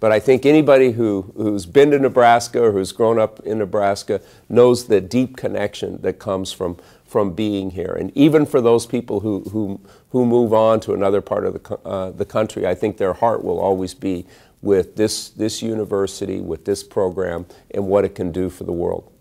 But I think anybody who, who's been to Nebraska or who's grown up in Nebraska knows the deep connection that comes from, from being here. And even for those people who, who, who move on to another part of the, uh, the country, I think their heart will always be with this, this university, with this program, and what it can do for the world.